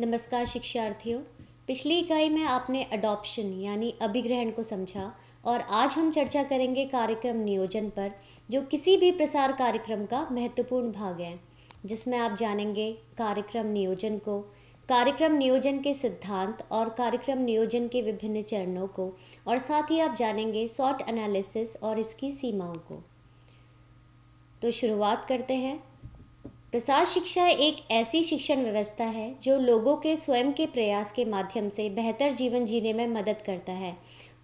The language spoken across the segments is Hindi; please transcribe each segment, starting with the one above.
नमस्कार शिक्षार्थियों पिछली इकाई में आपने अडॉप्शन यानी अभिग्रहण को समझा और आज हम चर्चा करेंगे कार्यक्रम नियोजन पर जो किसी भी प्रसार कार्यक्रम का महत्वपूर्ण भाग है जिसमें आप जानेंगे कार्यक्रम नियोजन को कार्यक्रम नियोजन के सिद्धांत और कार्यक्रम नियोजन के विभिन्न चरणों को और साथ ही आप जानेंगे शॉर्ट एनालिसिस और इसकी सीमाओं को तो शुरुआत करते हैं प्रसार शिक्षा एक ऐसी शिक्षण व्यवस्था है जो लोगों के स्वयं के प्रयास के माध्यम से बेहतर जीवन जीने में मदद करता है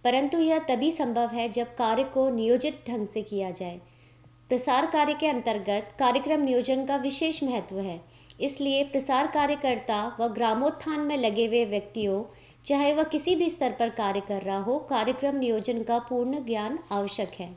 परंतु यह तभी संभव है जब कार्य को नियोजित ढंग से किया जाए प्रसार कार्य के अंतर्गत कार्यक्रम नियोजन का विशेष महत्व है इसलिए प्रसार कार्यकर्ता व ग्रामोत्थान में लगे हुए व्यक्तियों चाहे वह किसी भी स्तर पर कार्य कर रहा हो कार्यक्रम नियोजन का पूर्ण ज्ञान आवश्यक है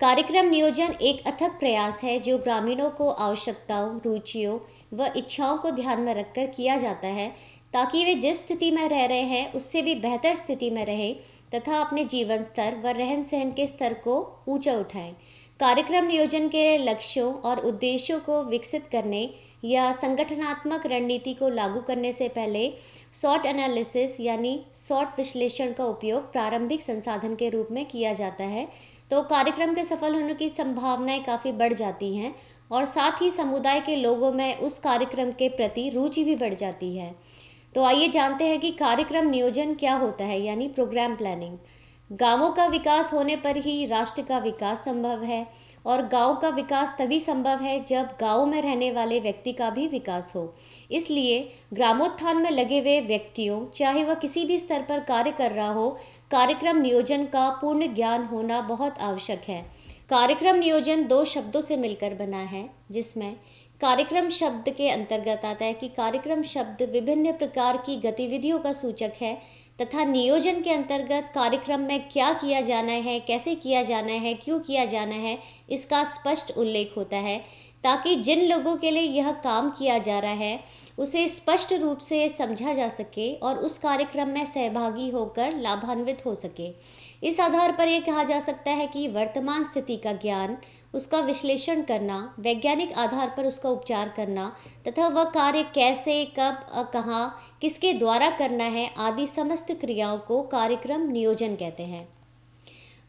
कार्यक्रम नियोजन एक अथक प्रयास है जो ग्रामीणों को आवश्यकताओं रुचियों व इच्छाओं को ध्यान में रखकर किया जाता है ताकि वे जिस स्थिति में रह रहे हैं उससे भी बेहतर स्थिति में रहें तथा अपने जीवन स्तर व रहन सहन के स्तर को ऊंचा उठाएं कार्यक्रम नियोजन के लक्ष्यों और उद्देश्यों को विकसित करने या संगठनात्मक रणनीति को लागू करने से पहले शॉर्ट एनालिसिस यानी शॉर्ट विश्लेषण का उपयोग प्रारंभिक संसाधन के रूप में किया जाता है तो कार्यक्रम के सफल होने की संभावनाएं काफ़ी बढ़ जाती हैं और साथ ही समुदाय के लोगों में उस कार्यक्रम के प्रति रुचि भी बढ़ जाती है तो आइए जानते हैं कि कार्यक्रम नियोजन क्या होता है यानी प्रोग्राम प्लानिंग गांवों का विकास होने पर ही राष्ट्र का विकास संभव है और गांव का विकास तभी संभव है जब गांव में रहने वाले व्यक्ति का भी विकास हो इसलिए ग्रामोत्थान में लगे हुए व्यक्तियों चाहे वह किसी भी स्तर पर कार्य कर रहा हो कार्यक्रम नियोजन का पूर्ण ज्ञान होना बहुत आवश्यक है कार्यक्रम नियोजन दो शब्दों से मिलकर बना है जिसमें कार्यक्रम शब्द के अंतर्गत आता है कि कार्यक्रम शब्द विभिन्न प्रकार की गतिविधियों का सूचक है तथा नियोजन के अंतर्गत कार्यक्रम में क्या किया जाना है कैसे किया जाना है क्यों किया जाना है इसका स्पष्ट उल्लेख होता है ताकि जिन लोगों के लिए यह काम किया जा रहा है उसे स्पष्ट रूप से समझा जा सके और उस कार्यक्रम में सहभागी होकर लाभान्वित हो सके इस आधार पर यह कहा जा सकता है कि वर्तमान स्थिति का ज्ञान उसका विश्लेषण करना वैज्ञानिक आधार पर उसका उपचार करना तथा वह कार्य कैसे कब कहाँ किसके द्वारा करना है आदि समस्त क्रियाओं को कार्यक्रम नियोजन कहते हैं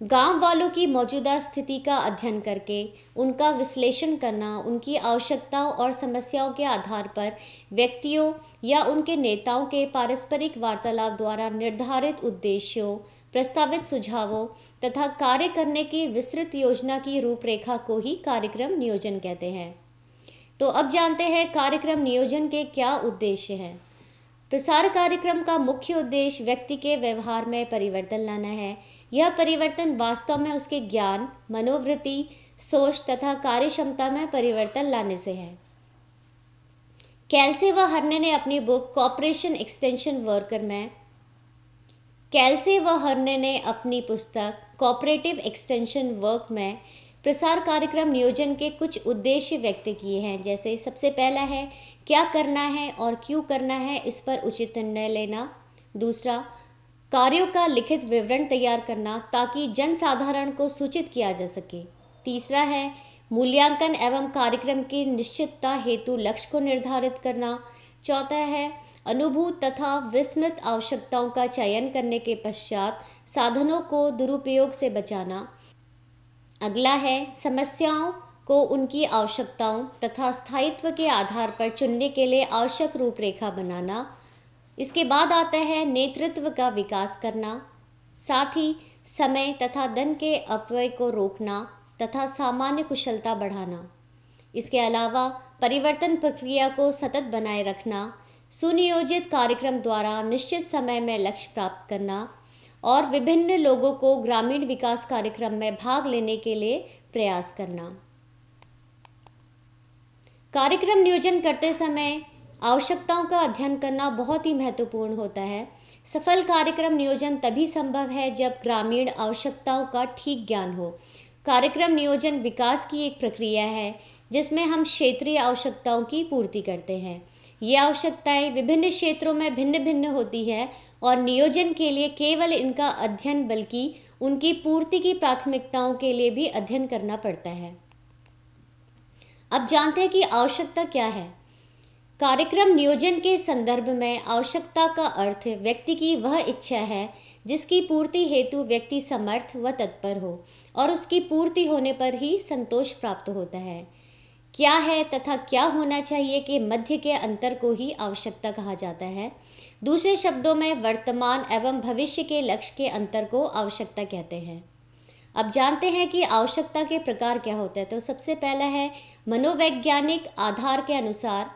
गांव वालों की मौजूदा स्थिति का अध्ययन करके उनका विश्लेषण करना उनकी आवश्यकताओं और समस्याओं के आधार पर व्यक्तियों या उनके नेताओं के पारस्परिक वार्तालाप द्वारा निर्धारित उद्देश्यों प्रस्तावित सुझावों तथा कार्य करने की विस्तृत योजना की रूपरेखा को ही कार्यक्रम नियोजन कहते हैं तो अब जानते हैं कार्यक्रम नियोजन के क्या उद्देश्य हैं प्रसार कार्यक्रम का मुख्य उद्देश्य व्यक्ति के व्यवहार में परिवर्तन लाना है यह परिवर्तन वास्तव में उसके ज्ञान मनोवृत्ति सोच तथा कार्य क्षमता में परिवर्तन लाने से है कैलसे व हरने ने अपनी बुक कॉपरेशन एक्सटेंशन वर्कर में कैलसे व हरने ने अपनी पुस्तक कॉपरेटिव एक्सटेंशन वर्क में प्रसार कार्यक्रम नियोजन के कुछ उद्देश्य व्यक्त किए हैं जैसे सबसे पहला है क्या करना है और क्यों करना है इस पर उचित निर्णय लेना दूसरा कार्यों का लिखित विवरण तैयार करना ताकि जनसाधारण को सूचित किया जा सके तीसरा है मूल्यांकन एवं कार्यक्रम की निश्चितता हेतु लक्ष्य को निर्धारित करना चौथा है अनुभूत तथा विस्मृत आवश्यकताओं का चयन करने के पश्चात साधनों को दुरुपयोग से बचाना अगला है समस्याओं को उनकी आवश्यकताओं तथा स्थायित्व के आधार पर चुनने के लिए आवश्यक रूपरेखा बनाना इसके बाद आता है नेतृत्व का विकास करना साथ ही समय तथा धन के अपव्यय को रोकना तथा सामान्य कुशलता बढ़ाना इसके अलावा परिवर्तन प्रक्रिया को सतत बनाए रखना सुनियोजित कार्यक्रम द्वारा निश्चित समय में लक्ष्य प्राप्त करना और विभिन्न लोगों को ग्रामीण विकास कार्यक्रम में भाग लेने के लिए प्रयास करना कार्यक्रम नियोजन करते समय आवश्यकताओं का अध्ययन करना बहुत ही महत्वपूर्ण होता है सफल कार्यक्रम नियोजन तभी संभव है जब ग्रामीण आवश्यकताओं का ठीक ज्ञान हो कार्यक्रम नियोजन विकास की एक प्रक्रिया है जिसमें हम क्षेत्रीय आवश्यकताओं की पूर्ति करते हैं ये आवश्यकताएं विभिन्न क्षेत्रों में भिन्न भिन्न होती है और नियोजन के लिए केवल इनका अध्ययन बल्कि उनकी पूर्ति की प्राथमिकताओं के लिए भी अध्ययन करना पड़ता है अब जानते हैं कि आवश्यकता क्या है कार्यक्रम नियोजन के संदर्भ में आवश्यकता का अर्थ व्यक्ति की वह इच्छा है जिसकी पूर्ति हेतु व्यक्ति समर्थ व तत्पर हो और उसकी पूर्ति होने पर ही संतोष प्राप्त होता है क्या है तथा क्या होना चाहिए के मध्य के अंतर को ही आवश्यकता कहा जाता है दूसरे शब्दों में वर्तमान एवं भविष्य के लक्ष्य के अंतर को आवश्यकता कहते हैं अब जानते हैं कि आवश्यकता के प्रकार क्या होते हैं तो सबसे पहला है मनोवैज्ञानिक आधार के अनुसार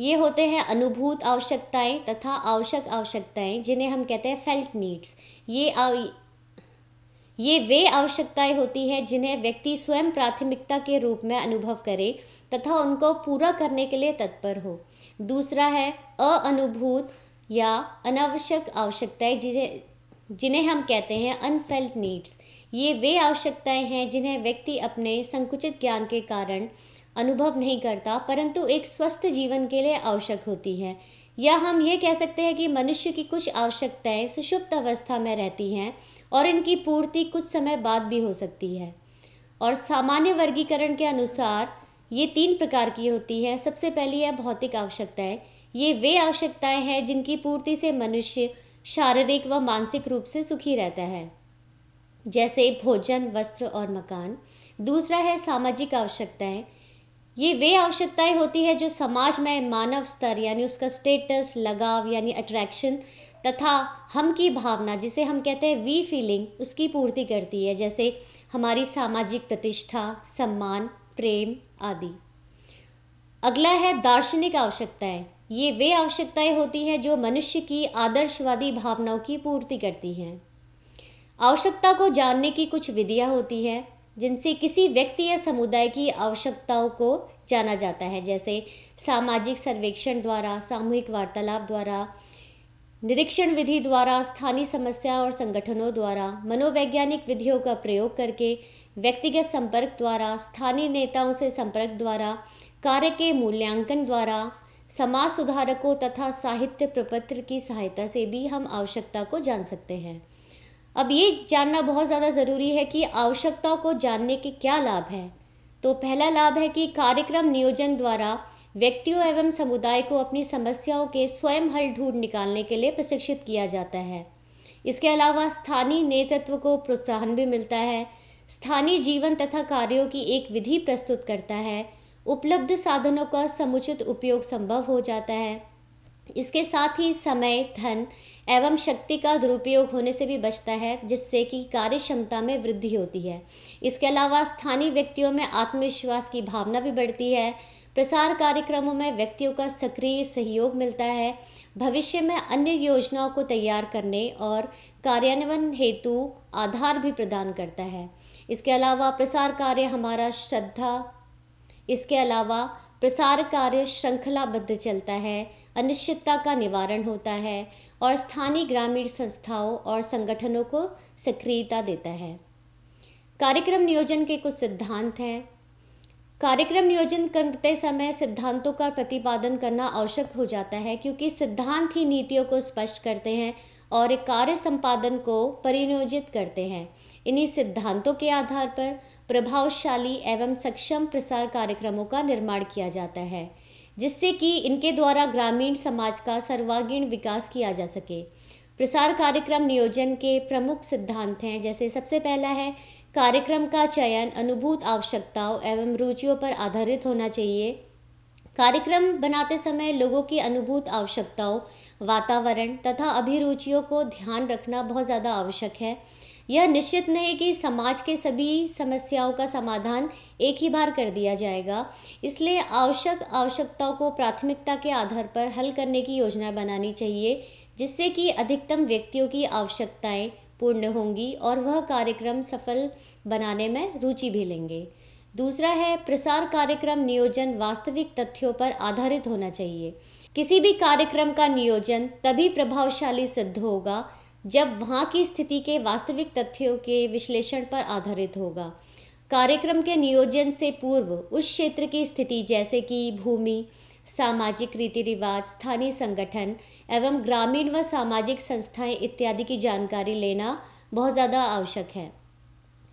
ये होते हैं अनुभूत आवश्यकताएं तथा आवश्यक आवश्यकताएं जिन्हें हम कहते हैं फेल्ट नीड्स ये आव... ये वे आवश्यकताएं होती हैं जिन्हें व्यक्ति स्वयं प्राथमिकता के रूप में अनुभव करे तथा उनको पूरा करने के लिए तत्पर हो दूसरा है अनुभूत या अनावश्यक आवश्यकताएं जिसे जिन्हें हम कहते हैं अनफेल्ट नीड्स ये वे आवश्यकताएं हैं जिन्हें व्यक्ति अपने संकुचित ज्ञान के कारण अनुभव नहीं करता परंतु एक स्वस्थ जीवन के लिए आवश्यक होती है या हम ये कह सकते हैं कि मनुष्य की कुछ आवश्यकताएं सुषुप्त अवस्था में रहती हैं और इनकी पूर्ति कुछ समय बाद भी हो सकती है और सामान्य वर्गीकरण के अनुसार ये तीन प्रकार की होती है सबसे पहली है भौतिक आवश्यकताएं ये वे आवश्यकताएं हैं जिनकी पूर्ति से मनुष्य शारीरिक व मानसिक रूप से सुखी रहता है जैसे भोजन वस्त्र और मकान दूसरा है सामाजिक आवश्यकताएं ये वे आवश्यकताएं होती है जो समाज में मानव स्तर यानी उसका स्टेटस लगाव यानी अट्रैक्शन तथा हम की भावना जिसे हम कहते हैं वी फीलिंग उसकी पूर्ति करती है जैसे हमारी सामाजिक प्रतिष्ठा सम्मान प्रेम आदि अगला है दार्शनिक आवश्यकताएं ये वे आवश्यकताएं होती हैं जो मनुष्य की आदर्शवादी भावनाओं की पूर्ति करती हैं आवश्यकता को जानने की कुछ विधियाँ होती हैं जिनसे किसी व्यक्ति या समुदाय की आवश्यकताओं को जाना जाता है जैसे सामाजिक सर्वेक्षण द्वारा सामूहिक वार्तालाप द्वारा निरीक्षण विधि द्वारा स्थानीय समस्या और संगठनों द्वारा मनोवैज्ञानिक विधियों का प्रयोग करके व्यक्तिगत संपर्क द्वारा स्थानीय नेताओं से संपर्क द्वारा कार्य के मूल्यांकन द्वारा समाज सुधारकों तथा साहित्य प्रपत्र की सहायता से भी हम आवश्यकता को जान सकते हैं अब ये जानना बहुत ज़्यादा ज़रूरी है कि आवश्यकताओं को जानने के क्या लाभ हैं तो पहला लाभ है कि कार्यक्रम नियोजन द्वारा व्यक्तियों एवं समुदाय को अपनी समस्याओं के स्वयं हल ढूंढ निकालने के लिए प्रशिक्षित किया जाता है इसके अलावा स्थानीय नेतृत्व को प्रोत्साहन भी मिलता है स्थानीय जीवन तथा कार्यों की एक विधि प्रस्तुत करता है उपलब्ध साधनों का समुचित उपयोग संभव हो जाता है इसके साथ ही समय धन एवं शक्ति का दुरुपयोग होने से भी बचता है जिससे कि कार्य क्षमता में वृद्धि होती है इसके अलावा स्थानीय व्यक्तियों में आत्मविश्वास की भावना भी बढ़ती है प्रसार कार्यक्रमों में व्यक्तियों का सक्रिय सहयोग मिलता है भविष्य में अन्य योजनाओं को तैयार करने और कार्यान्वयन हेतु आधार भी प्रदान करता है इसके अलावा प्रसार कार्य हमारा श्रद्धा इसके अलावा प्रसार कार्य श्रृंखलाबद्ध चलता है अनिश्चितता का निवारण होता है और स्थानीय ग्रामीण संस्थाओं और संगठनों को सक्रियता देता है कार्यक्रम नियोजन के कुछ सिद्धांत हैं कार्यक्रम नियोजन करते समय सिद्धांतों का प्रतिपादन करना आवश्यक हो जाता है क्योंकि सिद्धांत ही नीतियों को स्पष्ट करते हैं और कार्य संपादन को परिनियोजित करते हैं इन्हीं सिद्धांतों के आधार पर प्रभावशाली एवं सक्षम प्रसार कार्यक्रमों का निर्माण किया जाता है जिससे कि इनके द्वारा ग्रामीण समाज का सर्वागीण विकास किया जा सके प्रसार कार्यक्रम नियोजन के प्रमुख सिद्धांत हैं जैसे सबसे पहला है कार्यक्रम का चयन अनुभूत आवश्यकताओं एवं रुचियों पर आधारित होना चाहिए कार्यक्रम बनाते समय लोगों की अनुभूत आवश्यकताओं वातावरण तथा अभिरुचियों को ध्यान रखना बहुत ज़्यादा आवश्यक है यह निश्चित नहीं कि समाज के सभी समस्याओं का समाधान एक ही बार कर दिया जाएगा इसलिए आवश्यक आवश्यकताओं को प्राथमिकता के आधार पर हल करने की योजना बनानी चाहिए जिससे कि अधिकतम व्यक्तियों की आवश्यकताएं पूर्ण होंगी और वह कार्यक्रम सफल बनाने में रुचि भी लेंगे दूसरा है प्रसार कार्यक्रम नियोजन वास्तविक तथ्यों पर आधारित होना चाहिए किसी भी कार्यक्रम का नियोजन तभी प्रभावशाली सिद्ध होगा जब वहाँ की स्थिति के वास्तविक तथ्यों के विश्लेषण पर आधारित होगा कार्यक्रम के नियोजन से पूर्व उस क्षेत्र की स्थिति जैसे कि भूमि सामाजिक रीति रिवाज स्थानीय संगठन एवं ग्रामीण व सामाजिक संस्थाएं इत्यादि की जानकारी लेना बहुत ज़्यादा आवश्यक है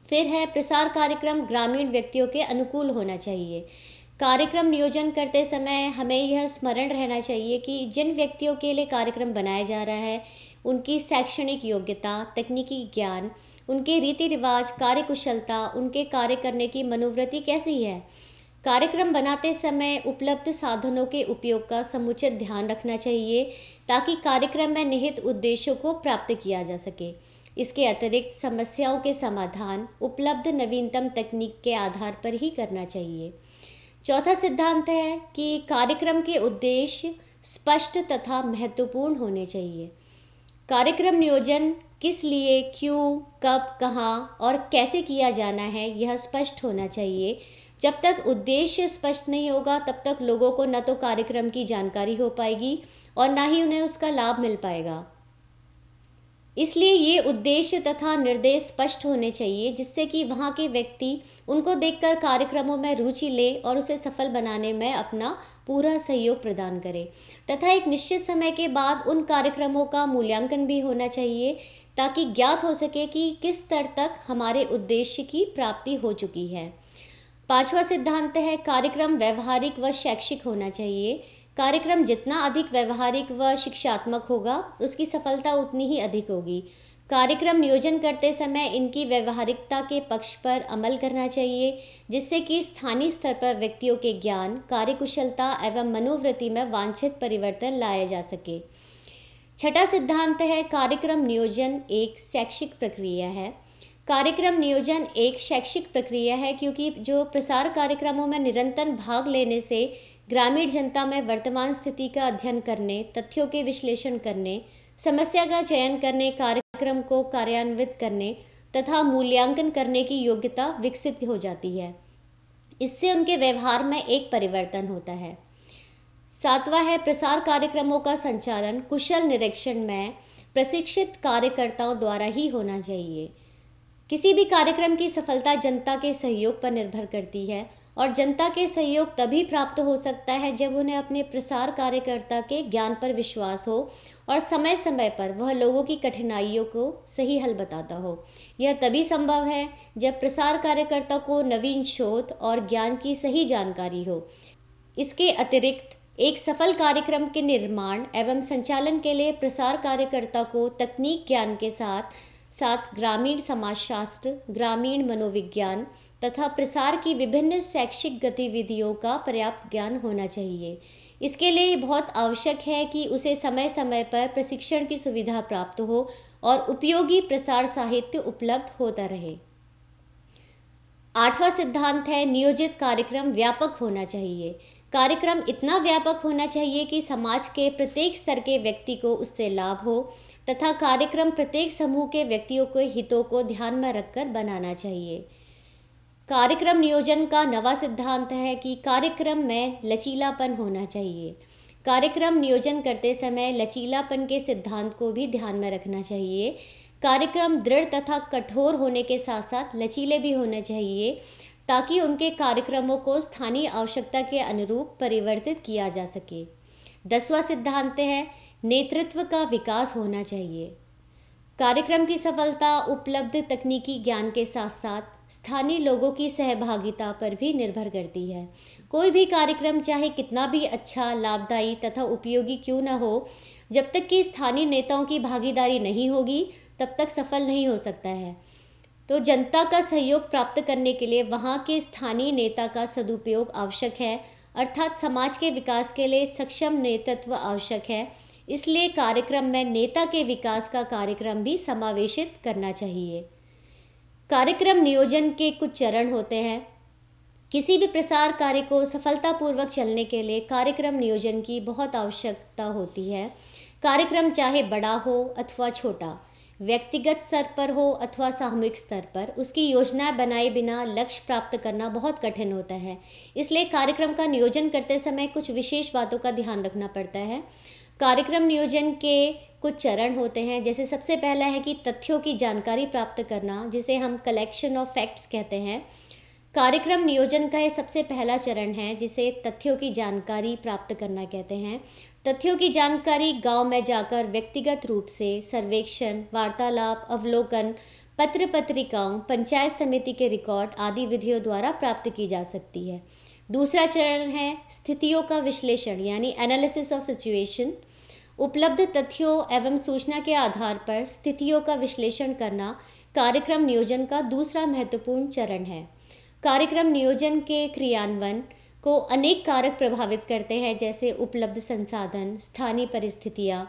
फिर है प्रसार कार्यक्रम ग्रामीण व्यक्तियों के अनुकूल होना चाहिए कार्यक्रम नियोजन करते समय हमें यह स्मरण रहना चाहिए कि जिन व्यक्तियों के लिए कार्यक्रम बनाया जा रहा है उनकी शैक्षणिक योग्यता तकनीकी ज्ञान उनके रीति रिवाज कार्यकुशलता उनके कार्य करने की मनोवृत्ति कैसी है कार्यक्रम बनाते समय उपलब्ध साधनों के उपयोग का समुचित ध्यान रखना चाहिए ताकि कार्यक्रम में निहित उद्देश्यों को प्राप्त किया जा सके इसके अतिरिक्त समस्याओं के समाधान उपलब्ध नवीनतम तकनीक के आधार पर ही करना चाहिए चौथा सिद्धांत है कि कार्यक्रम के उद्देश्य स्पष्ट तथा महत्वपूर्ण होने चाहिए कार्यक्रम नियोजन किस लिए क्यों कब कहाँ और कैसे किया जाना है यह स्पष्ट होना चाहिए जब तक उद्देश्य स्पष्ट नहीं होगा तब तक लोगों को न तो कार्यक्रम की जानकारी हो पाएगी और ना ही उन्हें उसका लाभ मिल पाएगा इसलिए ये उद्देश्य तथा निर्देश स्पष्ट होने चाहिए जिससे कि वहाँ के व्यक्ति उनको देखकर कार्यक्रमों में रुचि ले और उसे सफल बनाने में अपना पूरा सहयोग प्रदान करे तथा एक निश्चित समय के बाद उन कार्यक्रमों का मूल्यांकन भी होना चाहिए ताकि ज्ञात हो सके कि किस स्तर तक हमारे उद्देश्य की प्राप्ति हो चुकी है पांचवा सिद्धांत है कार्यक्रम व्यवहारिक व शैक्षिक होना चाहिए कार्यक्रम जितना अधिक व्यवहारिक व शिक्षात्मक होगा उसकी सफलता उतनी ही अधिक होगी कार्यक्रम नियोजन करते समय इनकी व्यवहारिकता के पक्ष पर अमल करना चाहिए जिससे कि स्थानीय स्तर पर व्यक्तियों के ज्ञान कार्यकुशलता एवं मनोवृत्ति में वांछित परिवर्तन लाया जा सके छठा सिद्धांत है कार्यक्रम नियोजन एक शैक्षिक प्रक्रिया है कार्यक्रम नियोजन एक शैक्षिक प्रक्रिया है क्योंकि जो प्रसार कार्यक्रमों में निरंतर भाग लेने से ग्रामीण जनता में वर्तमान स्थिति का अध्ययन करने तथ्यों के विश्लेषण करने समस्या का चयन करने कार्यक्रम को कार्यान्वित करने तथा मूल्यांकन करने की योग्यता विकसित हो जाती है इससे उनके व्यवहार में एक परिवर्तन होता है सातवा है प्रसार कार्यक्रमों का संचालन कुशल निरीक्षण में प्रशिक्षित कार्यकर्ताओं द्वारा ही होना चाहिए किसी भी कार्यक्रम की सफलता जनता के सहयोग पर निर्भर करती है और जनता के सहयोग तभी प्राप्त हो सकता है जब उन्हें अपने प्रसार कार्यकर्ता के ज्ञान पर विश्वास हो और समय समय पर वह लोगों की कठिनाइयों को सही हल बताता हो यह तभी संभव है जब प्रसार कार्यकर्ता को नवीन शोध और ज्ञान की सही जानकारी हो इसके अतिरिक्त एक सफल कार्यक्रम के निर्माण एवं संचालन के लिए प्रसार कार्यकर्ता को तकनीक ज्ञान के साथ साथ ग्रामीण समाजशास्त्र ग्रामीण मनोविज्ञान तथा प्रसार की विभिन्न शैक्षिक गतिविधियों का पर्याप्त ज्ञान होना चाहिए इसके लिए बहुत आवश्यक है कि उसे समय समय पर प्रशिक्षण की सुविधा प्राप्त हो और उपयोगी प्रसार साहित्य उपलब्ध होता रहे आठवां सिद्धांत है नियोजित कार्यक्रम व्यापक होना चाहिए कार्यक्रम इतना व्यापक होना चाहिए कि समाज के प्रत्येक स्तर के व्यक्ति को उससे लाभ हो तथा कार्यक्रम प्रत्येक समूह के व्यक्तियों के हितों को ध्यान में रखकर बनाना चाहिए कार्यक्रम नियोजन का नवा सिद्धांत है कि कार्यक्रम में लचीलापन होना चाहिए कार्यक्रम नियोजन करते समय लचीलापन के सिद्धांत को भी ध्यान में रखना चाहिए कार्यक्रम दृढ़ तथा कठोर होने के साथ साथ लचीले भी होने चाहिए ताकि उनके कार्यक्रमों को स्थानीय आवश्यकता के अनुरूप परिवर्तित किया जा सके दसवा सिद्धांत है नेतृत्व का विकास होना चाहिए कार्यक्रम की सफलता उपलब्ध तकनीकी ज्ञान के साथ साथ स्थानीय लोगों की सहभागिता पर भी निर्भर करती है कोई भी कार्यक्रम चाहे कितना भी अच्छा लाभदायी तथा उपयोगी क्यों न हो जब तक कि स्थानीय नेताओं की भागीदारी नहीं होगी तब तक सफल नहीं हो सकता है तो जनता का सहयोग प्राप्त करने के लिए वहाँ के स्थानीय नेता का सदुपयोग आवश्यक है अर्थात समाज के विकास के लिए सक्षम नेतृत्व आवश्यक है इसलिए कार्यक्रम में नेता के विकास का कार्यक्रम भी समावेशित करना चाहिए कार्यक्रम नियोजन के कुछ चरण होते हैं किसी भी प्रसार कार्य को सफलतापूर्वक चलने के लिए कार्यक्रम नियोजन की बहुत आवश्यकता होती है कार्यक्रम चाहे बड़ा हो अथवा छोटा व्यक्तिगत स्तर पर हो अथवा सामूहिक स्तर पर उसकी योजना बनाए बिना लक्ष्य प्राप्त करना बहुत कठिन होता है इसलिए कार्यक्रम का नियोजन करते समय कुछ विशेष बातों का ध्यान रखना पड़ता है कार्यक्रम नियोजन के कुछ चरण होते हैं जैसे सबसे पहला है कि तथ्यों की जानकारी प्राप्त करना जिसे हम कलेक्शन ऑफ फैक्ट्स कहते हैं कार्यक्रम नियोजन का ये सबसे पहला चरण है जिसे तथ्यों की जानकारी प्राप्त करना कहते हैं तथ्यों की जानकारी गांव में जाकर व्यक्तिगत रूप से सर्वेक्षण वार्तालाप अवलोकन पत्र पत्रिकाओं पंचायत समिति के रिकॉर्ड आदि विधियों द्वारा प्राप्त की जा सकती है दूसरा चरण है स्थितियों का विश्लेषण यानी एनालिसिस ऑफ सिचुएशन उपलब्ध तथ्यों एवं सूचना के आधार पर स्थितियों का विश्लेषण करना कार्यक्रम नियोजन का दूसरा महत्वपूर्ण चरण है कार्यक्रम नियोजन के क्रियान्वयन को अनेक कारक प्रभावित करते हैं जैसे उपलब्ध संसाधन स्थानीय परिस्थितियाँ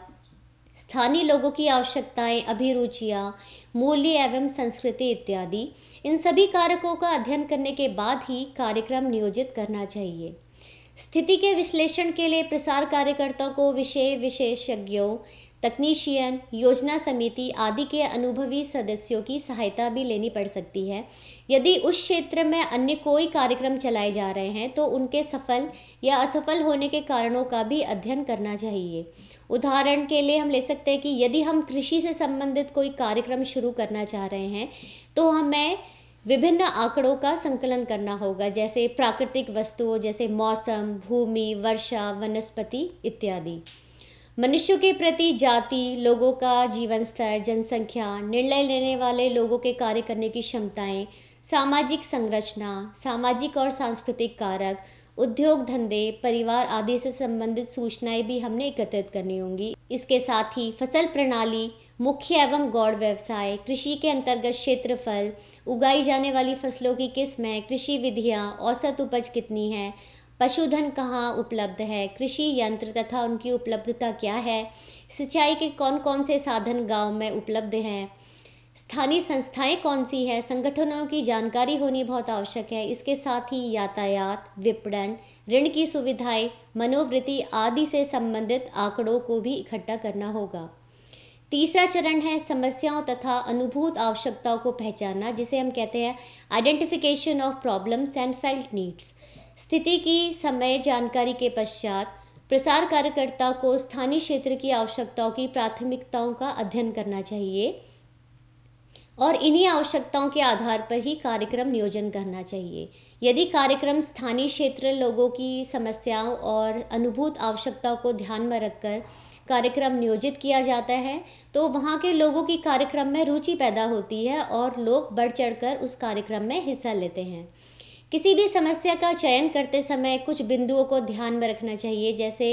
स्थानीय लोगों की आवश्यकताएं अभिरुचियाँ मूल्य एवं संस्कृति इत्यादि इन सभी कारकों का अध्ययन करने के बाद ही कार्यक्रम नियोजित करना चाहिए स्थिति के विश्लेषण के लिए प्रसार कार्यकर्ताओं को विषय विशेषज्ञों तकनीशियन योजना समिति आदि के अनुभवी सदस्यों की सहायता भी लेनी पड़ सकती है यदि उस क्षेत्र में अन्य कोई कार्यक्रम चलाए जा रहे हैं तो उनके सफल या असफल होने के कारणों का भी अध्ययन करना चाहिए उदाहरण के लिए हम ले सकते हैं कि यदि हम कृषि से संबंधित कोई कार्यक्रम शुरू करना चाह रहे हैं तो हमें विभिन्न आंकड़ों का संकलन करना होगा जैसे प्राकृतिक वस्तुओं जैसे मौसम भूमि वर्षा वनस्पति इत्यादि मनुष्यों के प्रति जाति लोगों का जीवन स्तर जनसंख्या निर्णय लेने वाले लोगों के कार्य करने की क्षमताएं सामाजिक संरचना सामाजिक और सांस्कृतिक कारक उद्योग धंधे परिवार आदि से संबंधित सूचनाएं भी हमने एकत्रित करनी होंगी इसके साथ ही फसल प्रणाली मुख्य एवं गौड़ व्यवसाय कृषि के अंतर्गत क्षेत्रफल उगाई जाने वाली फसलों की किस्में कृषि विधियाँ औसत उपज कितनी है पशुधन कहाँ उपलब्ध है कृषि यंत्र तथा उनकी उपलब्धता क्या है सिंचाई के कौन कौन से साधन गांव में उपलब्ध हैं स्थानीय संस्थाएं कौन सी है संगठनों की जानकारी होनी बहुत आवश्यक है इसके साथ ही यातायात विपणन ऋण की सुविधाएं मनोवृत्ति आदि से संबंधित आंकड़ों को भी इकट्ठा करना होगा तीसरा चरण है समस्याओं तथा अनुभूत आवश्यकताओं को पहचानना जिसे हम कहते हैं identification of problems and felt needs स्थिति की समय जानकारी के पश्चात प्रसार कार्यकर्ता को स्थानीय क्षेत्र की आवश्यकताओं की प्राथमिकताओं का अध्ययन करना चाहिए और इन्हीं आवश्यकताओं के आधार पर ही कार्यक्रम नियोजन करना चाहिए यदि कार्यक्रम स्थानीय क्षेत्र लोगों की समस्याओं और अनुभूत आवश्यकताओं को ध्यान में रखकर कार्यक्रम नियोजित किया जाता है तो वहाँ के लोगों की कार्यक्रम में रुचि पैदा होती है और लोग बढ़ कर उस कार्यक्रम में हिस्सा लेते हैं किसी भी समस्या का चयन करते समय कुछ बिंदुओं को ध्यान में रखना चाहिए जैसे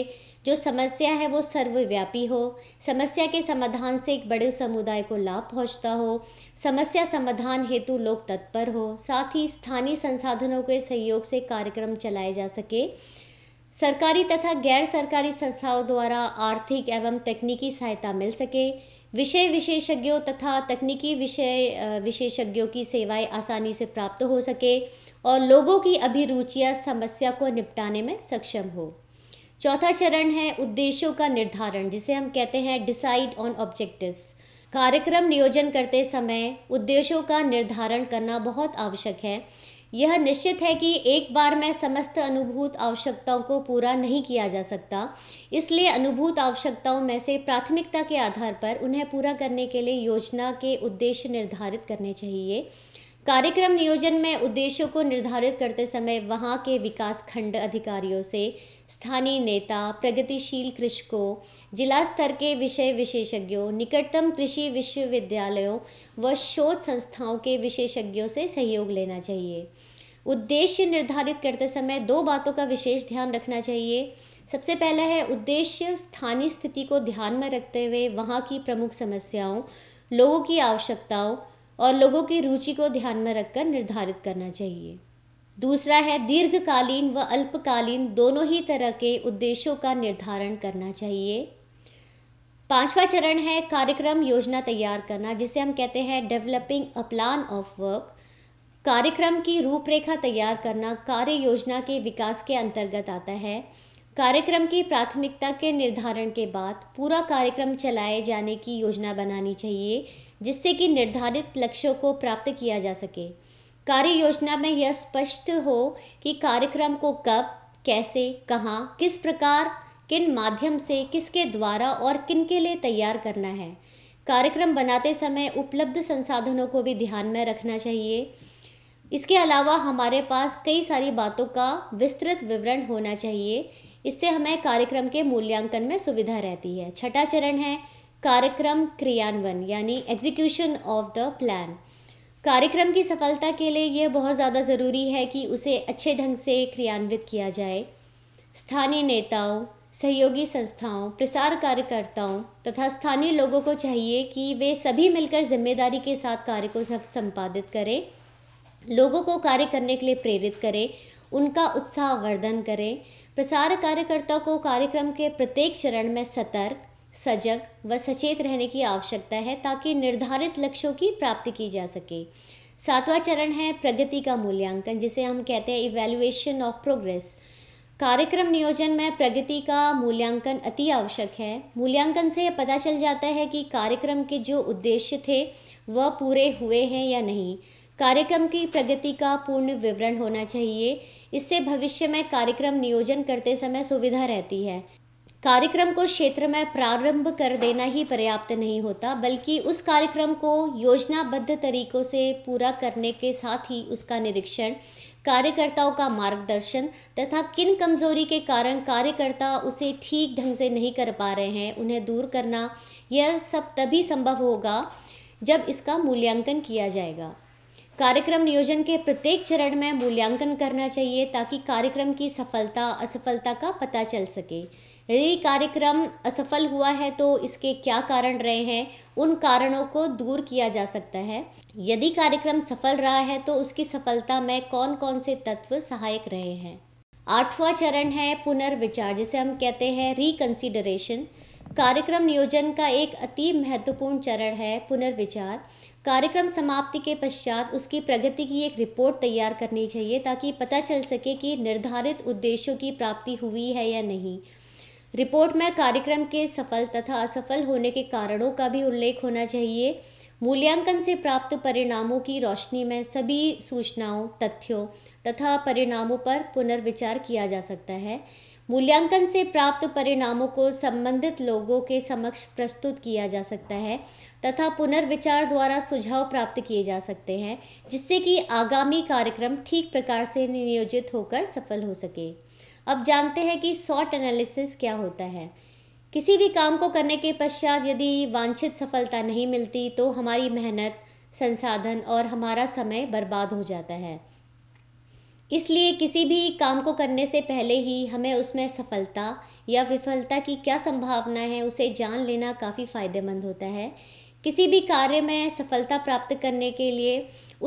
जो समस्या है वो सर्वव्यापी हो समस्या के समाधान से एक बड़े समुदाय को लाभ पहुंचता हो समस्या समाधान हेतु लोग तत्पर हो साथ ही स्थानीय संसाधनों के सहयोग से कार्यक्रम चलाए जा सके सरकारी तथा गैर सरकारी संस्थाओं द्वारा आर्थिक एवं तकनीकी सहायता मिल सके विषय विशेषज्ञों तथा तकनीकी विषय विशेषज्ञों की सेवाएं आसानी से प्राप्त हो सके और लोगों की अभिरुचियाँ समस्या को निपटाने में सक्षम हो चौथा चरण है उद्देश्यों का निर्धारण जिसे हम कहते हैं डिसाइड ऑन ऑब्जेक्टिव्स कार्यक्रम नियोजन करते समय उद्देश्यों का निर्धारण करना बहुत आवश्यक है यह निश्चित है कि एक बार में समस्त अनुभूत आवश्यकताओं को पूरा नहीं किया जा सकता इसलिए अनुभूत आवश्यकताओं में से प्राथमिकता के आधार पर उन्हें पूरा करने के लिए योजना के उद्देश्य निर्धारित करने चाहिए कार्यक्रम नियोजन में उद्देश्यों को निर्धारित करते समय वहाँ के विकास खंड अधिकारियों से स्थानीय नेता प्रगतिशील कृषकों जिला स्तर के विषय विशेषज्ञों निकटतम कृषि विश्वविद्यालयों व शोध संस्थाओं के विशेषज्ञों से सहयोग लेना चाहिए उद्देश्य निर्धारित करते समय दो बातों का विशेष ध्यान रखना चाहिए सबसे पहला है उद्देश्य स्थानीय स्थिति को ध्यान में रखते हुए वहाँ की प्रमुख समस्याओं लोगों की आवश्यकताओं और लोगों की रुचि को ध्यान में रखकर निर्धारित करना चाहिए दूसरा है दीर्घकालीन व अल्पकालीन दोनों ही तरह के उद्देश्यों का निर्धारण करना चाहिए पांचवा चरण है कार्यक्रम योजना तैयार करना जिसे हम कहते हैं developing a plan of work कार्यक्रम की रूपरेखा तैयार करना कार्य योजना के विकास के अंतर्गत आता है कार्यक्रम की प्राथमिकता के निर्धारण के बाद पूरा कार्यक्रम चलाए जाने की योजना बनानी चाहिए जिससे कि निर्धारित लक्ष्यों को प्राप्त किया जा सके कार्य योजना में यह स्पष्ट हो कि कार्यक्रम को कब कैसे कहाँ किस प्रकार किन माध्यम से किसके द्वारा और किन के लिए तैयार करना है कार्यक्रम बनाते समय उपलब्ध संसाधनों को भी ध्यान में रखना चाहिए इसके अलावा हमारे पास कई सारी बातों का विस्तृत विवरण होना चाहिए इससे हमें कार्यक्रम के मूल्यांकन में सुविधा रहती है छठा चरण है कार्यक्रम क्रियान्वयन यानी एग्जीक्यूशन ऑफ द प्लान कार्यक्रम की सफलता के लिए यह बहुत ज़्यादा ज़रूरी है कि उसे अच्छे ढंग से क्रियान्वित किया जाए स्थानीय नेताओं सहयोगी संस्थाओं प्रसार कार्यकर्ताओं तथा स्थानीय लोगों को चाहिए कि वे सभी मिलकर जिम्मेदारी के साथ कार्य को संपादित करें लोगों को कार्य करने के लिए प्रेरित करें उनका उत्साह वर्धन करें प्रसार कार्यकर्ता को कार्यक्रम के प्रत्येक चरण में सतर्क सजग व सचेत रहने की आवश्यकता है ताकि निर्धारित लक्ष्यों की प्राप्ति की जा सके सातवां चरण है प्रगति का मूल्यांकन जिसे हम कहते हैं इवेल्युएशन ऑफ प्रोग्रेस कार्यक्रम नियोजन में प्रगति का मूल्यांकन अति आवश्यक है मूल्यांकन से यह पता चल जाता है कि कार्यक्रम के जो उद्देश्य थे वह पूरे हुए हैं या नहीं कार्यक्रम की प्रगति का पूर्ण विवरण होना चाहिए इससे भविष्य में कार्यक्रम नियोजन करते समय सुविधा रहती है कार्यक्रम को क्षेत्र में प्रारंभ कर देना ही पर्याप्त नहीं होता बल्कि उस कार्यक्रम को योजनाबद्ध तरीकों से पूरा करने के साथ ही उसका निरीक्षण कार्यकर्ताओं का मार्गदर्शन तथा किन कमजोरी के कारण कार्यकर्ता उसे ठीक ढंग से नहीं कर पा रहे हैं उन्हें दूर करना यह सब तभी संभव होगा जब इसका मूल्यांकन किया जाएगा कार्यक्रम नियोजन के प्रत्येक चरण में मूल्यांकन करना चाहिए ताकि कार्यक्रम की सफलता असफलता का पता चल सके यदि कार्यक्रम असफल हुआ है तो इसके क्या कारण रहे हैं उन कारणों को दूर किया जा सकता है यदि कार्यक्रम सफल रहा है तो उसकी सफलता में कौन कौन से तत्व सहायक रहे हैं आठवां चरण है पुनर्विचार जिसे हम कहते हैं रिकन्सिडरेशन कार्यक्रम नियोजन का एक अति महत्वपूर्ण चरण है पुनर्विचार कार्यक्रम समाप्ति के पश्चात उसकी प्रगति की एक रिपोर्ट तैयार करनी चाहिए ताकि पता चल सके कि निर्धारित उद्देश्यों की प्राप्ति हुई है या नहीं रिपोर्ट में कार्यक्रम के सफल तथा असफल होने के कारणों का भी उल्लेख होना चाहिए मूल्यांकन से प्राप्त परिणामों की रोशनी में सभी सूचनाओं तथ्यों तथा परिणामों पर पुनर्विचार किया जा सकता है मूल्यांकन से प्राप्त परिणामों को संबंधित लोगों के समक्ष प्रस्तुत किया जा सकता है तथा पुनर्विचार द्वारा सुझाव प्राप्त किए जा सकते हैं जिससे कि आगामी कार्यक्रम ठीक प्रकार से नियोजित होकर सफल हो सके अब जानते हैं कि शॉर्ट एनालिसिस क्या होता है किसी भी काम को करने के पश्चात यदि वांछित सफलता नहीं मिलती तो हमारी मेहनत संसाधन और हमारा समय बर्बाद हो जाता है इसलिए किसी भी काम को करने से पहले ही हमें उसमें सफलता या विफलता की क्या संभावना है उसे जान लेना काफ़ी फ़ायदेमंद होता है किसी भी कार्य में सफलता प्राप्त करने के लिए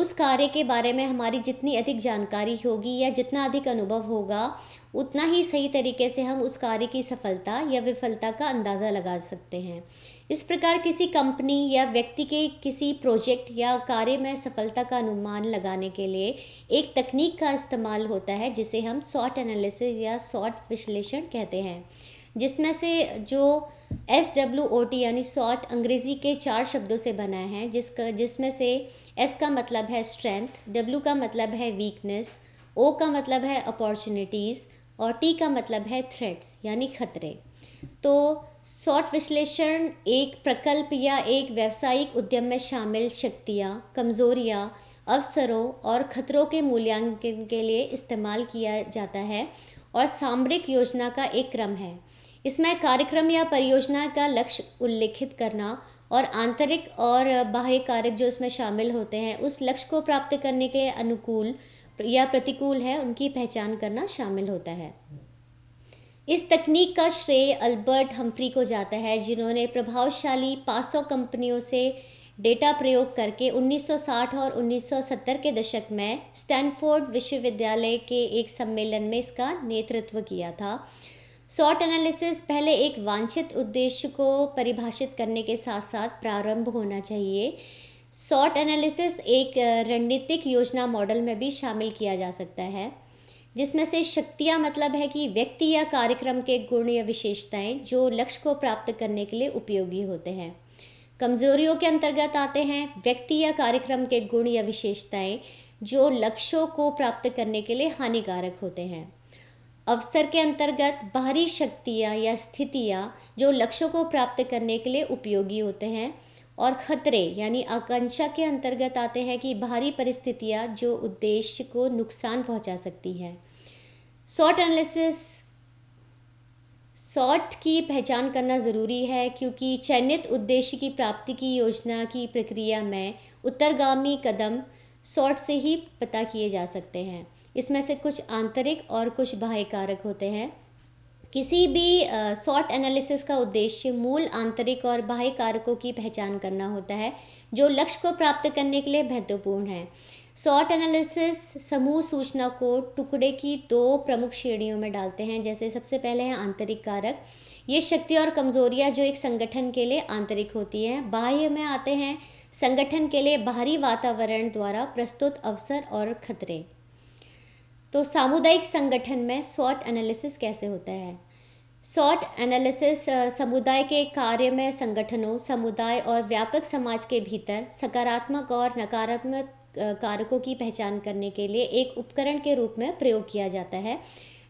उस कार्य के बारे में हमारी जितनी अधिक जानकारी होगी या जितना अधिक अनुभव होगा उतना ही सही तरीके से हम उस कार्य की सफलता या विफलता का अंदाज़ा लगा सकते हैं इस प्रकार किसी कंपनी या व्यक्ति के किसी प्रोजेक्ट या कार्य में सफलता का अनुमान लगाने के लिए एक तकनीक का इस्तेमाल होता है जिसे हम सॉट एनालिसिस या सॉट विश्लेषण कहते हैं जिसमें से जो एस डब्ल्यू ओ टी यानी सॉट अंग्रेज़ी के चार शब्दों से बना है जिसका जिसमें से एस का मतलब है स्ट्रेंथ डब्ल्यू का मतलब है वीकनेस ओ का मतलब है अपॉर्चुनिटीज़ और टी का मतलब है थ्रेट्स यानी खतरे तो सॉट विश्लेषण एक प्रकल्प या एक व्यावसायिक उद्यम में शामिल शक्तियाँ कमज़ोरियाँ अवसरों और ख़तरों के मूल्यांकन के लिए इस्तेमाल किया जाता है और सामरिक योजना का एक क्रम है इसमें कार्यक्रम या परियोजना का लक्ष्य उल्लेखित करना और आंतरिक और बाह्य कारक जो इसमें शामिल होते हैं उस लक्ष्य को प्राप्त करने के अनुकूल या प्रतिकूल है उनकी पहचान करना शामिल होता है इस तकनीक का श्रेय अल्बर्ट हम्फ्री को जाता है जिन्होंने प्रभावशाली 500 कंपनियों से डेटा प्रयोग करके 1960 और 1970 के दशक में स्टैनफोर्ड विश्वविद्यालय के एक सम्मेलन में इसका नेतृत्व किया था सॉर्ट एनालिसिस पहले एक वांछित उद्देश्य को परिभाषित करने के साथ साथ प्रारंभ होना चाहिए सॉर्ट एनालिसिस एक रणनीतिक योजना मॉडल में भी शामिल किया जा सकता है जिसमें से शक्तियाँ मतलब है कि व्यक्ति या कार्यक्रम के गुण या विशेषताएं जो लक्ष्य को प्राप्त करने के लिए उपयोगी होते हैं कमजोरियों के अंतर्गत आते हैं व्यक्ति या कार्यक्रम के गुण या विशेषताएं जो लक्ष्यों को प्राप्त करने के लिए हानिकारक होते हैं अवसर के अंतर्गत बाहरी शक्तियाँ या स्थितियाँ जो लक्ष्यों को प्राप्त करने के लिए उपयोगी होते हैं और खतरे यानी आकांक्षा के अंतर्गत आते हैं कि बाहरी परिस्थितियाँ जो उद्देश्य को नुकसान पहुँचा सकती हैं शॉर्ट एनालिसिस शॉर्ट की पहचान करना ज़रूरी है क्योंकि चयनित उद्देश्य की प्राप्ति की योजना की प्रक्रिया में उत्तरगामी कदम शॉर्ट से ही पता किए जा सकते हैं इसमें से कुछ आंतरिक और कुछ बाह्य कारक होते हैं किसी भी शॉर्ट एनालिसिस का उद्देश्य मूल आंतरिक और बाह्य कारकों की पहचान करना होता है जो लक्ष्य को प्राप्त करने के लिए महत्वपूर्ण है शॉर्ट एनालिसिस समूह सूचना को टुकड़े की दो प्रमुख श्रेणियों में डालते हैं जैसे सबसे पहले हैं आंतरिक कारक ये शक्ति और कमजोरियां जो एक संगठन के लिए आंतरिक होती हैं बाह्य में आते हैं संगठन के लिए बाहरी वातावरण द्वारा प्रस्तुत अवसर और खतरे तो सामुदायिक संगठन में सॉट एनालिसिस कैसे होता है सॉट एनालिसिस समुदाय के कार्य में संगठनों समुदाय और व्यापक समाज के भीतर सकारात्मक और नकारात्मक कारकों की पहचान करने के लिए एक उपकरण के रूप में प्रयोग किया जाता है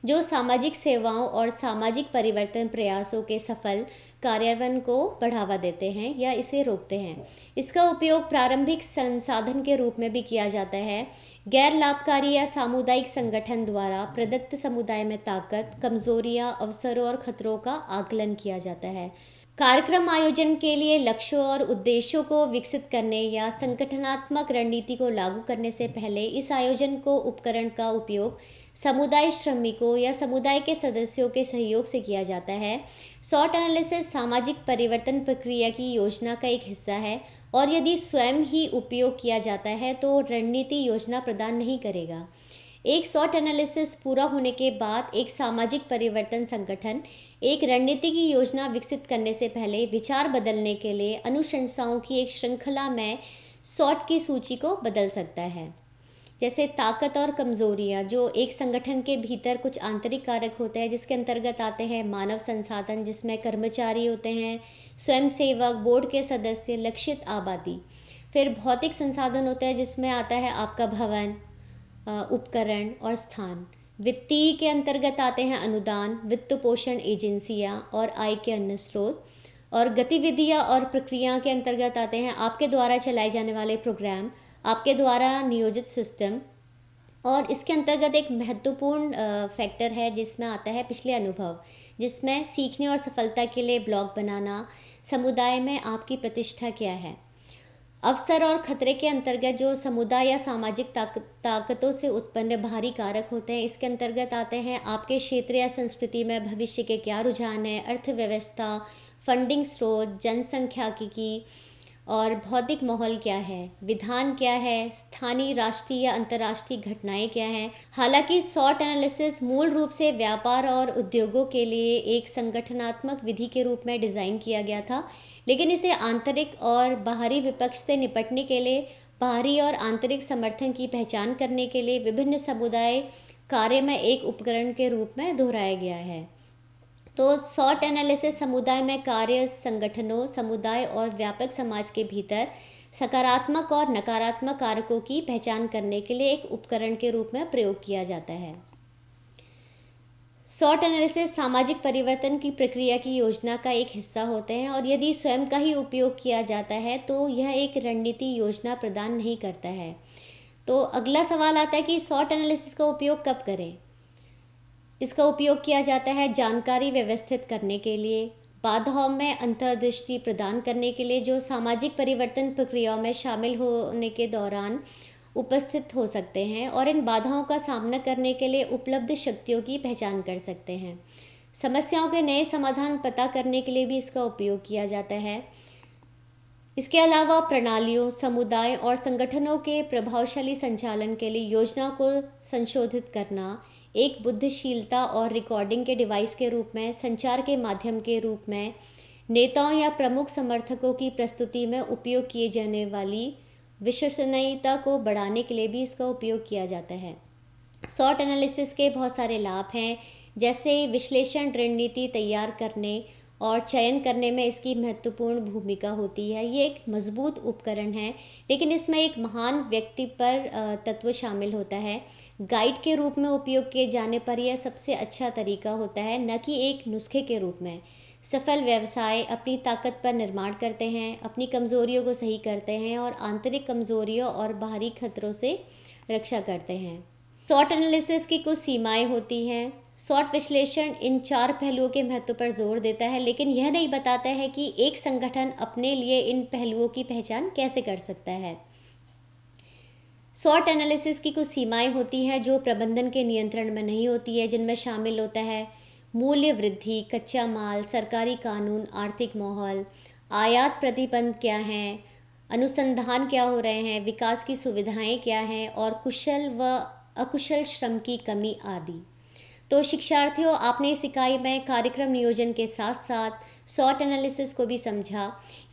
जो सामाजिक सेवाओं और सामाजिक परिवर्तन प्रयासों के सफल कार्यान्वयन को बढ़ावा देते हैं या इसे रोकते हैं इसका उपयोग प्रारंभिक संसाधन के रूप में भी किया जाता है गैर लाभकारी या सामुदायिक संगठन द्वारा प्रदत्त समुदाय में ताकत कमजोरियां अवसरों और खतरों का आकलन किया जाता है कार्यक्रम आयोजन के लिए लक्ष्यों और उद्देश्यों को विकसित करने या संगठनात्मक रणनीति को लागू करने से पहले इस आयोजन को उपकरण का उपयोग समुदाय श्रमिकों या समुदाय के सदस्यों के सहयोग से किया जाता है सॉर्ट एनालिसिस सामाजिक परिवर्तन प्रक्रिया की योजना का एक हिस्सा है और यदि स्वयं ही उपयोग किया जाता है तो रणनीति योजना प्रदान नहीं करेगा एक सॉट एनालिसिस पूरा होने के बाद एक सामाजिक परिवर्तन संगठन एक रणनीति की योजना विकसित करने से पहले विचार बदलने के लिए अनुशंसाओं की एक श्रृंखला में सॉट की सूची को बदल सकता है जैसे ताकत और कमज़ोरियाँ जो एक संगठन के भीतर कुछ आंतरिक कारक होते हैं जिसके अंतर्गत आते हैं मानव संसाधन जिसमें कर्मचारी होते हैं स्वयंसेवक बोर्ड के सदस्य लक्षित आबादी फिर भौतिक संसाधन होते हैं जिसमें आता है आपका भवन उपकरण और स्थान वित्तीय के अंतर्गत आते हैं अनुदान वित्त पोषण एजेंसियाँ और आय के अन्य स्रोत और गतिविधियाँ और प्रक्रिया के अंतर्गत आते हैं आपके द्वारा चलाए जाने वाले प्रोग्राम आपके द्वारा नियोजित सिस्टम और इसके अंतर्गत एक महत्वपूर्ण फैक्टर है जिसमें आता है पिछले अनुभव जिसमें सीखने और सफलता के लिए ब्लॉग बनाना समुदाय में आपकी प्रतिष्ठा क्या है अवसर और खतरे के अंतर्गत जो समुदाय या सामाजिक ताक, ताकतों से उत्पन्न भारी कारक होते हैं इसके अंतर्गत आते हैं आपके क्षेत्र या संस्कृति में भविष्य के क्या रुझान है अर्थव्यवस्था फंडिंग स्रोत जनसंख्या की, की और भौतिक माहौल क्या है विधान क्या है स्थानीय राष्ट्रीय या अंतर्राष्ट्रीय घटनाएं क्या हैं हालांकि सॉर्ट एनालिसिस मूल रूप से व्यापार और उद्योगों के लिए एक संगठनात्मक विधि के रूप में डिज़ाइन किया गया था लेकिन इसे आंतरिक और बाहरी विपक्ष से निपटने के लिए बाहरी और आंतरिक समर्थन की पहचान करने के लिए विभिन्न समुदाय कार्य में एक उपकरण के रूप में दोहराया गया है तो शॉर्ट एनालिसिस समुदाय में कार्य संगठनों समुदाय और व्यापक समाज के भीतर सकारात्मक और नकारात्मक कारकों की पहचान करने के लिए एक उपकरण के रूप में प्रयोग किया जाता है शॉर्ट एनालिसिस सामाजिक परिवर्तन की प्रक्रिया की योजना का एक हिस्सा होते हैं और यदि स्वयं का ही उपयोग किया जाता है तो यह एक रणनीति योजना प्रदान नहीं करता है तो अगला सवाल आता है कि शॉर्ट एनालिसिस का उपयोग कब करें इसका उपयोग किया जाता है जानकारी व्यवस्थित करने के लिए बाधाओं में अंतर्दृष्टि प्रदान करने के लिए जो सामाजिक परिवर्तन प्रक्रियाओं में शामिल होने के दौरान उपस्थित हो सकते हैं और इन बाधाओं का सामना करने के लिए उपलब्ध शक्तियों की पहचान कर सकते हैं समस्याओं के नए समाधान पता करने के लिए भी इसका उपयोग किया जाता है इसके अलावा प्रणालियों समुदाय और संगठनों के प्रभावशाली संचालन के लिए योजना को संशोधित करना एक बुद्धिशीलता और रिकॉर्डिंग के डिवाइस के रूप में संचार के माध्यम के रूप में नेताओं या प्रमुख समर्थकों की प्रस्तुति में उपयोग किए जाने वाली विश्वसनीयता को बढ़ाने के लिए भी इसका उपयोग किया जाता है शॉर्ट एनालिसिस के बहुत सारे लाभ हैं जैसे विश्लेषण रणनीति तैयार करने और चयन करने में इसकी महत्वपूर्ण भूमिका होती है ये एक मजबूत उपकरण है लेकिन इसमें एक महान व्यक्ति पर तत्व शामिल होता है गाइड के रूप में उपयोग किए जाने पर यह सबसे अच्छा तरीका होता है न कि एक नुस्खे के रूप में सफल व्यवसाय अपनी ताकत पर निर्माण करते हैं अपनी कमज़ोरियों को सही करते हैं और आंतरिक कमज़ोरियों और बाहरी खतरों से रक्षा करते हैं शॉर्ट एनालिसिस की कुछ सीमाएं होती हैं शॉर्ट विश्लेषण इन चार पहलुओं के महत्व पर जोर देता है लेकिन यह नहीं बताता है कि एक संगठन अपने लिए इन पहलुओं की पहचान कैसे कर सकता है शॉर्ट एनालिसिस की कुछ सीमाएं होती हैं जो प्रबंधन के नियंत्रण में नहीं होती है जिनमें शामिल होता है मूल्य वृद्धि कच्चा माल सरकारी कानून आर्थिक माहौल आयात प्रतिबंध क्या हैं अनुसंधान क्या हो रहे हैं विकास की सुविधाएं क्या हैं और कुशल व अकुशल श्रम की कमी आदि तो शिक्षार्थियों आपने इस इकाई में कार्यक्रम नियोजन के साथ साथ शॉर्ट एनालिसिस को भी समझा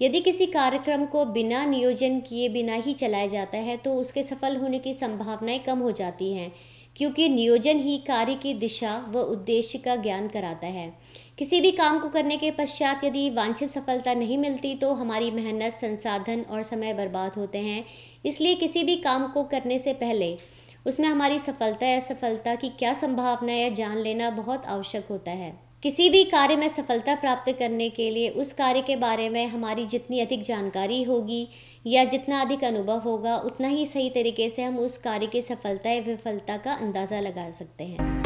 यदि किसी कार्यक्रम को बिना नियोजन किए बिना ही चलाया जाता है तो उसके सफल होने की संभावनाएं कम हो जाती हैं क्योंकि नियोजन ही कार्य की दिशा व उद्देश्य का ज्ञान कराता है किसी भी काम को करने के पश्चात यदि वांछित सफलता नहीं मिलती तो हमारी मेहनत संसाधन और समय बर्बाद होते हैं इसलिए किसी भी काम को करने से पहले उसमें हमारी सफलता या असफलता की क्या संभावना है जान लेना बहुत आवश्यक होता है किसी भी कार्य में सफलता प्राप्त करने के लिए उस कार्य के बारे में हमारी जितनी अधिक जानकारी होगी या जितना अधिक अनुभव होगा उतना ही सही तरीके से हम उस कार्य की सफलता या विफलता का अंदाज़ा लगा सकते हैं